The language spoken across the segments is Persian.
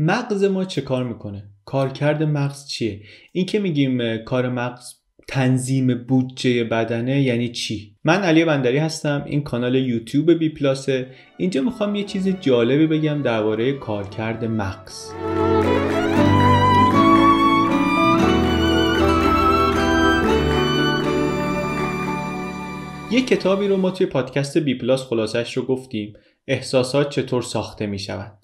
مغز ما چه کار میکنه کارکرد مغز چیه این که میگیم کار مغز تنظیم بودجه بدنه یعنی چی من علی بندری هستم این کانال یوتیوب بی پلاسه اینجا میخوام یه چیز جالبی بگم درباره کارکرد مغز یه کتابی رو ما توی پادکست بی پلاس خلاصش رو گفتیم احساسات چطور ساخته میشوند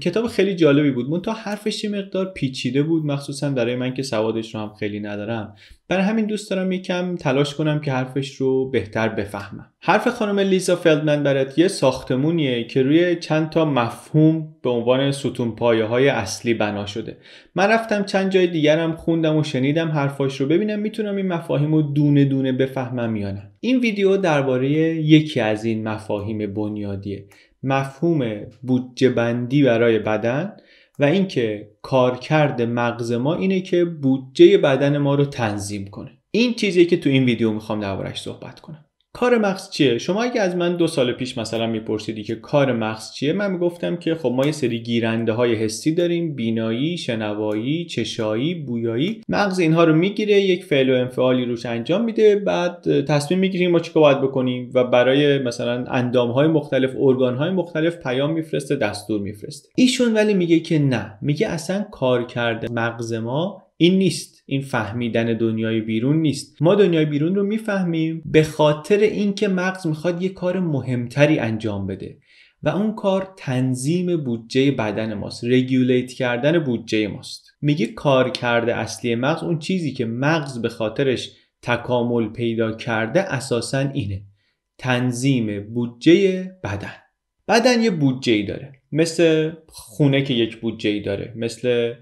کتاب خیلی جالبی بود تا حرفش یه مقدار پیچیده بود مخصوصا برای من که سوادش رو هم خیلی ندارم برای همین دوست دارم یکم تلاش کنم که حرفش رو بهتر بفهمم حرف خانم لیزا فلدمن برات یه ساختمونیه که روی چند تا مفهوم به عنوان ستون پایه های اصلی بنا شده من رفتم چند جای دیگرم خوندم و شنیدم حرفاش رو ببینم میتونم این مفاهیم رو دونه دونه بفهمم یا نه این ویدیو درباره یکی از این مفاهیم بنیادیه مفهوم بودجه بندی برای بدن و اینکه کارکرد مغز ما اینه که بودجه بدن ما رو تنظیم کنه این چیزیه که تو این ویدیو میخوام دربارش صحبت کنم کار مغز چیه شما اگه از من دو سال پیش مثلا میپرسیدی که کار مغز چیه من میگفتم که خب ما یه سری گیرنده های حسی داریم بینایی شنوایی چشایی بویایی مغز اینها رو میگیره یک فعل و انفعالی روش انجام میده بعد تصمیم میگیریم ما چیکار باید بکنیم و برای مثلا اندام های مختلف ارگان های مختلف پیام میفرسته دستور میفرسته ایشون ولی میگه که نه میگه اصلا کار کرده مغز ما این نیست این فهمیدن دنیای بیرون نیست ما دنیای بیرون رو میفهمیم به خاطر اینکه مغز میخواد یه کار مهمتری انجام بده و اون کار تنظیم بودجه بدن ماست رگولیت کردن بودجه ماست میگه کار کرده اصلی مغز اون چیزی که مغز به خاطرش تکامل پیدا کرده اساسا اینه تنظیم بودجه بدن بدن یه بودجه داره مثل خونه که یک بودجه داره مثل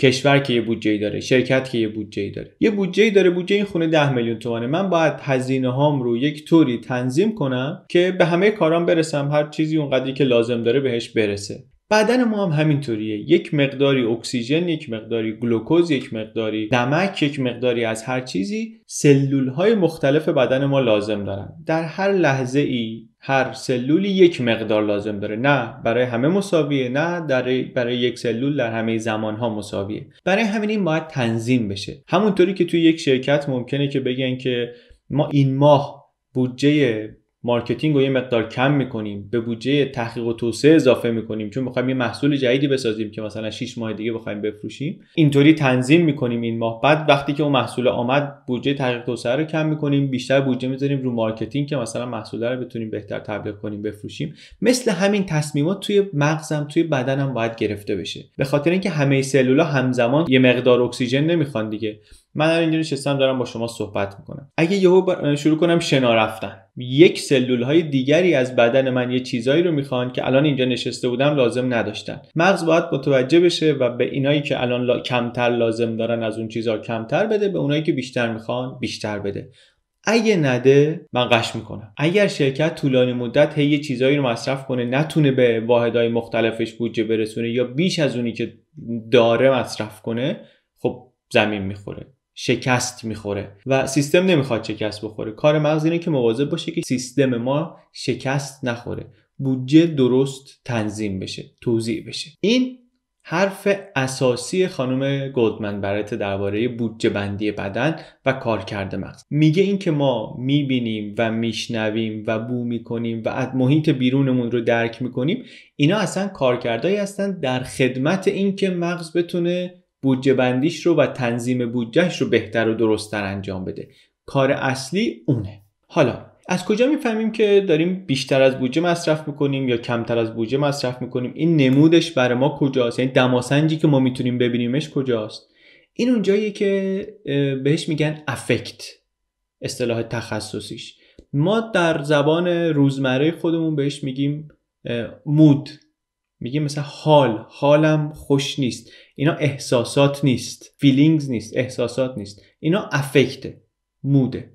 کشور که یه بودجه داره شرکت که یه بودجه داره یه بودجه داره بودجه این خونه 10 میلیون تومانه من باید هزینه هام رو یک طوری تنظیم کنم که به همه کارام برسم هر چیزی اونقدری که لازم داره بهش برسه بدن ما هم همینطوریه یک مقداری اکسیژن یک مقداری گلوکوز یک مقداری نمک یک مقداری از هر چیزی سلول های مختلف بدن ما لازم دارن در هر لحظه ای هر سلولی یک مقدار لازم داره نه برای همه مساویه نه در برای یک سلول در همه زمان ها مساویه برای همین این باید تنظیم بشه همونطوری که توی یک شرکت ممکنه که بگن که ما این ماه بودجه مارکتینگ رو یه مقدار کم میکنیم به بودجه تحقیق و توسعه اضافه میکنیم چون میخوایم یه محصول جدیدی بسازیم که مثلا 6 ماه دیگه بخوایم بفروشیم اینطوری تنظیم میکنیم این ماه بعد وقتی که اون محصول آمد بودجه تحقیق و توسعه رو کم میکنیم بیشتر بودجه میذاریم رو مارکتینگ که مثلا محصول رو بتونیم بهتر تبلیغ کنیم بفروشیم مثل همین تصمیمات توی مغزم توی بدنم باید گرفته بشه به خاطر اینکه همه سلولا همزمان یه مقدار اکسیژن نمیخوان دیگه من الان اینجا نشستم دارم با شما صحبت میکنم اگه یهو شروع کنم شنا رفتن یک سلول های دیگری از بدن من یه چیزایی رو میخوان که الان اینجا نشسته بودم لازم نداشتن مغز باید متوجه بشه و به اینایی که الان کمتر لازم دارن از اون چیزها کمتر بده به اونایی که بیشتر میخوان بیشتر بده اگه نده من قش میکنم اگر شرکت طولانی مدت هی چیزایی رو مصرف کنه نتونه به واحدهای مختلفش بودجه برسونه یا بیش از اونی که داره مصرف کنه خب زمین میخوره شکست میخوره و سیستم نمیخواد شکست بخوره کار مغز اینه که مواظب باشه که سیستم ما شکست نخوره بودجه درست تنظیم بشه توضیح بشه این حرف اساسی خانم گلدمن برات درباره بودجه بندی بدن و کارکرد مغز میگه که ما میبینیم و میشنویم و بو میکنیم و از محیط بیرونمون رو درک میکنیم اینا اصلا کارکردهایی هستن در خدمت اینکه مغز بتونه بودجه بندیش رو و تنظیم بودجهش رو بهتر و درستتر انجام بده کار اصلی اونه حالا از کجا میفهمیم که داریم بیشتر از بودجه مصرف میکنیم یا کمتر از بودجه مصرف میکنیم این نمودش برای ما کجاست یعنی دماسنجی که ما میتونیم ببینیمش کجاست این اونجاییه که بهش میگن افکت اصطلاح تخصصیش ما در زبان روزمره خودمون بهش میگیم مود میگه مثلا حال حالم خوش نیست اینا احساسات نیست فیلینگز نیست احساسات نیست اینا افکته موده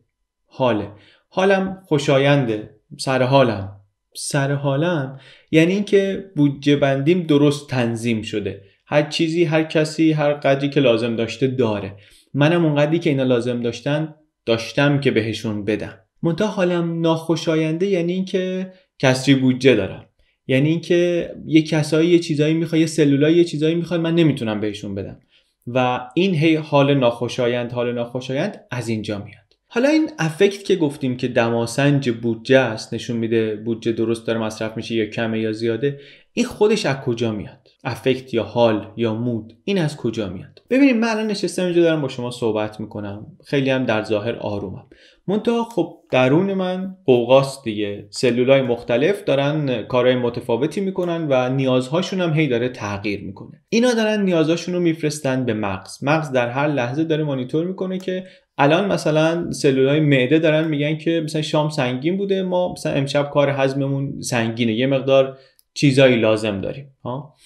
حاله حالم خوشاینده سر حالم سر حالم یعنی اینکه بودجه بندیم درست تنظیم شده هر چیزی هر کسی هر قدری که لازم داشته داره منم اونقدری که اینا لازم داشتن داشتم که بهشون بدم منتها حالم ناخوشاینده یعنی اینکه کسری بودجه دارم یعنی اینکه یه کسایی یه چیزایی میخوای یه سلولایی یه چیزایی میخواد من نمیتونم بهشون بدم و این هی حال ناخوشایند حال ناخوشایند از اینجا میاد حالا این افکت که گفتیم که دماسنج بودجه است نشون میده بودجه درست داره مصرف میشه یا کمه یا زیاده این خودش از کجا میاد افکت یا حال یا مود این از کجا میاد ببینید من الان نشستم اینجا دارم با شما صحبت میکنم خیلی هم در ظاهر آرومم منتها خب درون من قوقاست دیگه سلولای مختلف دارن کارهای متفاوتی میکنن و نیازهاشون هم هی داره تغییر میکنه اینا دارن نیازهاشون رو میفرستن به مغز مغز در هر لحظه داره مانیتور میکنه که الان مثلا سلولای معده دارن میگن که مثلا شام سنگین بوده ما مثلا امشب کار هضممون سنگینه یه مقدار چیزایی لازم داریم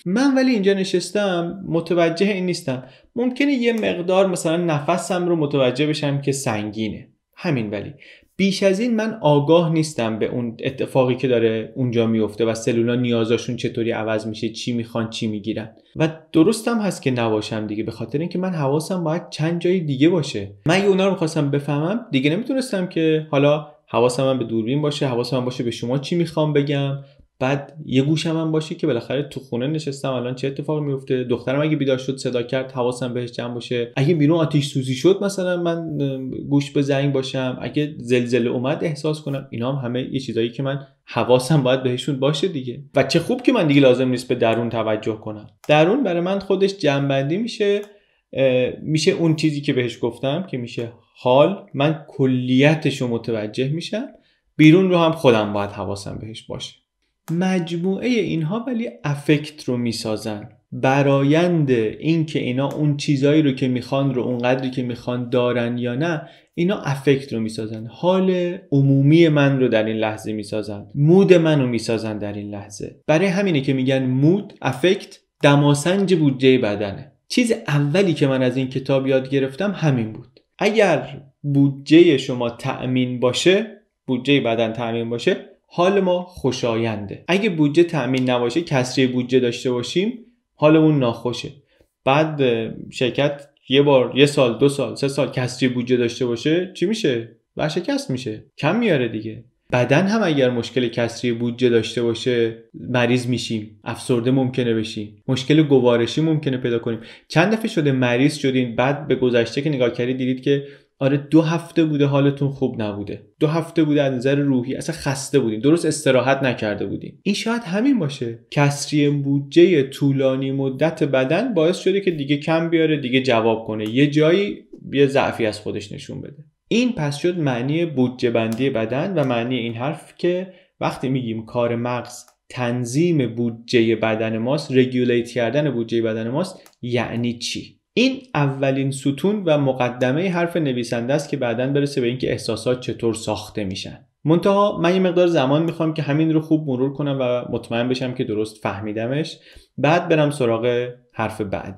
من ولی اینجا نشستم متوجه این نیستم ممکنه یه مقدار مثلا نفسم رو متوجه بشم که سنگینه همین ولی بیش از این من آگاه نیستم به اون اتفاقی که داره اونجا میفته و سلولا نیازاشون چطوری عوض میشه چی میخوان چی میگیرن و درستم هست که نباشم دیگه به خاطر اینکه من حواسم باید چند جای دیگه باشه من اونا رو میخواستم بفهمم دیگه نمیتونستم که حالا حواسم من به دوربین باشه حواسم من باشه به شما چی میخوام بگم بعد یه گوشم هم باشه که بالاخره تو خونه نشستم الان چه اتفاق میفته دخترم اگه بیدار شد صدا کرد حواسم بهش جمع باشه اگه بیرون آتیش سوزی شد مثلا من گوش به زنگ باشم اگه زلزله اومد احساس کنم اینا هم همه یه چیزایی که من حواسم باید بهشون باشه دیگه و چه خوب که من دیگه لازم نیست به درون توجه کنم درون برای من خودش جنبندی میشه میشه اون چیزی که بهش گفتم که میشه حال من کلیتش رو متوجه میشم بیرون رو هم خودم باید حواسم بهش باشه مجموعه اینها ولی افکت رو میسازن برایند اینکه اینا اون چیزایی رو که میخوان رو اونقدری که میخوان دارن یا نه اینا افکت رو میسازن حال عمومی من رو در این لحظه میسازن مود من رو میسازن در این لحظه برای همینه که میگن مود افکت دماسنج بودجه بدنه چیز اولی که من از این کتاب یاد گرفتم همین بود اگر بودجه شما تأمین باشه بودجه بدن تأمین باشه حال ما خوشاینده اگه بودجه تأمین نباشه کسری بودجه داشته باشیم حالمون ناخوشه بعد شرکت یه بار یه سال دو سال سه سال کسری بودجه داشته باشه چی میشه ورشکست میشه کم میاره دیگه بدن هم اگر مشکل کسری بودجه داشته باشه مریض میشیم افسرده ممکنه بشیم مشکل گوارشی ممکنه پیدا کنیم چند دفعه شده مریض شدین بعد به گذشته که نگاه کردید دیدید که آره دو هفته بوده حالتون خوب نبوده دو هفته بوده از نظر روحی اصلا خسته بودیم درست استراحت نکرده بودیم این شاید همین باشه کسری بودجه طولانی مدت بدن باعث شده که دیگه کم بیاره دیگه جواب کنه یه جایی یه ضعفی از خودش نشون بده این پس شد معنی بودجه بندی بدن و معنی این حرف که وقتی میگیم کار مغز تنظیم بودجه بدن ماست رگولیت کردن بودجه بدن ماست یعنی چی این اولین ستون و مقدمه حرف نویسنده است که بعدا برسه به اینکه احساسات چطور ساخته میشن منتها من یه مقدار زمان میخوام که همین رو خوب مرور کنم و مطمئن بشم که درست فهمیدمش بعد برم سراغ حرف بعد.